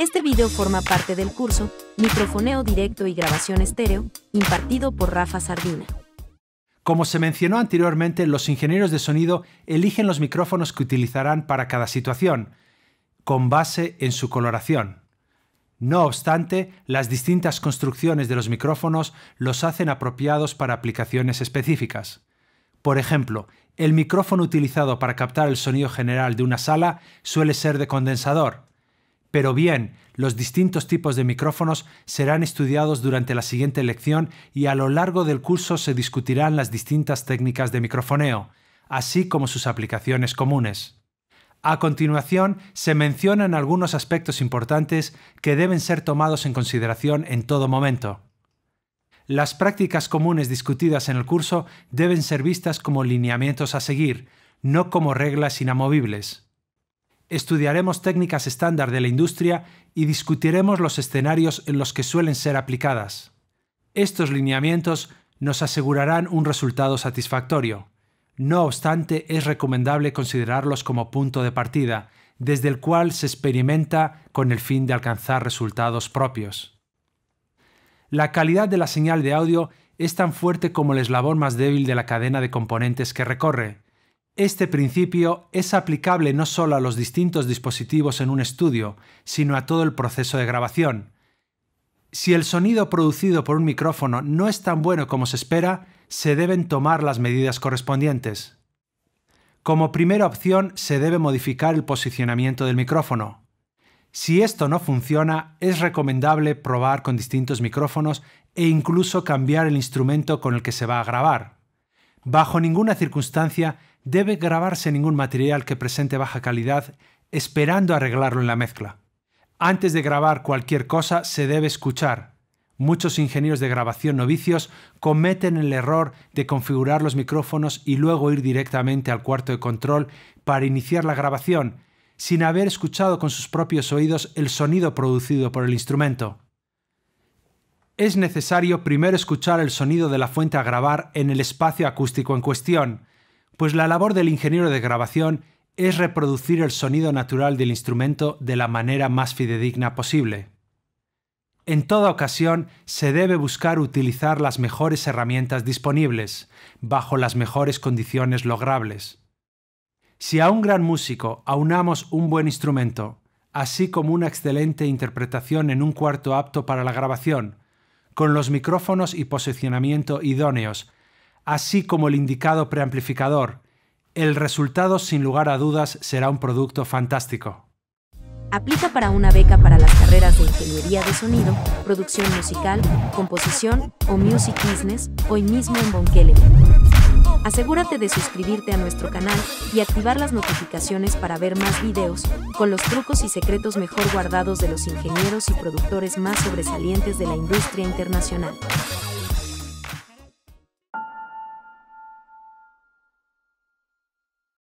Este vídeo forma parte del curso Microfoneo Directo y Grabación Estéreo, impartido por Rafa Sardina. Como se mencionó anteriormente, los ingenieros de sonido eligen los micrófonos que utilizarán para cada situación, con base en su coloración. No obstante, las distintas construcciones de los micrófonos los hacen apropiados para aplicaciones específicas. Por ejemplo, el micrófono utilizado para captar el sonido general de una sala suele ser de condensador, pero bien, los distintos tipos de micrófonos serán estudiados durante la siguiente lección y a lo largo del curso se discutirán las distintas técnicas de microfoneo, así como sus aplicaciones comunes. A continuación, se mencionan algunos aspectos importantes que deben ser tomados en consideración en todo momento. Las prácticas comunes discutidas en el curso deben ser vistas como lineamientos a seguir, no como reglas inamovibles estudiaremos técnicas estándar de la industria y discutiremos los escenarios en los que suelen ser aplicadas. Estos lineamientos nos asegurarán un resultado satisfactorio. No obstante, es recomendable considerarlos como punto de partida, desde el cual se experimenta con el fin de alcanzar resultados propios. La calidad de la señal de audio es tan fuerte como el eslabón más débil de la cadena de componentes que recorre, este principio es aplicable no solo a los distintos dispositivos en un estudio, sino a todo el proceso de grabación. Si el sonido producido por un micrófono no es tan bueno como se espera, se deben tomar las medidas correspondientes. Como primera opción, se debe modificar el posicionamiento del micrófono. Si esto no funciona, es recomendable probar con distintos micrófonos e incluso cambiar el instrumento con el que se va a grabar. Bajo ninguna circunstancia debe grabarse ningún material que presente baja calidad esperando arreglarlo en la mezcla. Antes de grabar cualquier cosa se debe escuchar. Muchos ingenieros de grabación novicios cometen el error de configurar los micrófonos y luego ir directamente al cuarto de control para iniciar la grabación, sin haber escuchado con sus propios oídos el sonido producido por el instrumento es necesario primero escuchar el sonido de la fuente a grabar en el espacio acústico en cuestión, pues la labor del ingeniero de grabación es reproducir el sonido natural del instrumento de la manera más fidedigna posible. En toda ocasión se debe buscar utilizar las mejores herramientas disponibles, bajo las mejores condiciones logrables. Si a un gran músico aunamos un buen instrumento, así como una excelente interpretación en un cuarto apto para la grabación, con los micrófonos y posicionamiento idóneos, así como el indicado preamplificador. El resultado, sin lugar a dudas, será un producto fantástico. Aplica para una beca para las carreras de ingeniería de sonido, producción musical, composición o music business hoy mismo en Bonkele. Asegúrate de suscribirte a nuestro canal y activar las notificaciones para ver más videos, con los trucos y secretos mejor guardados de los ingenieros y productores más sobresalientes de la industria internacional.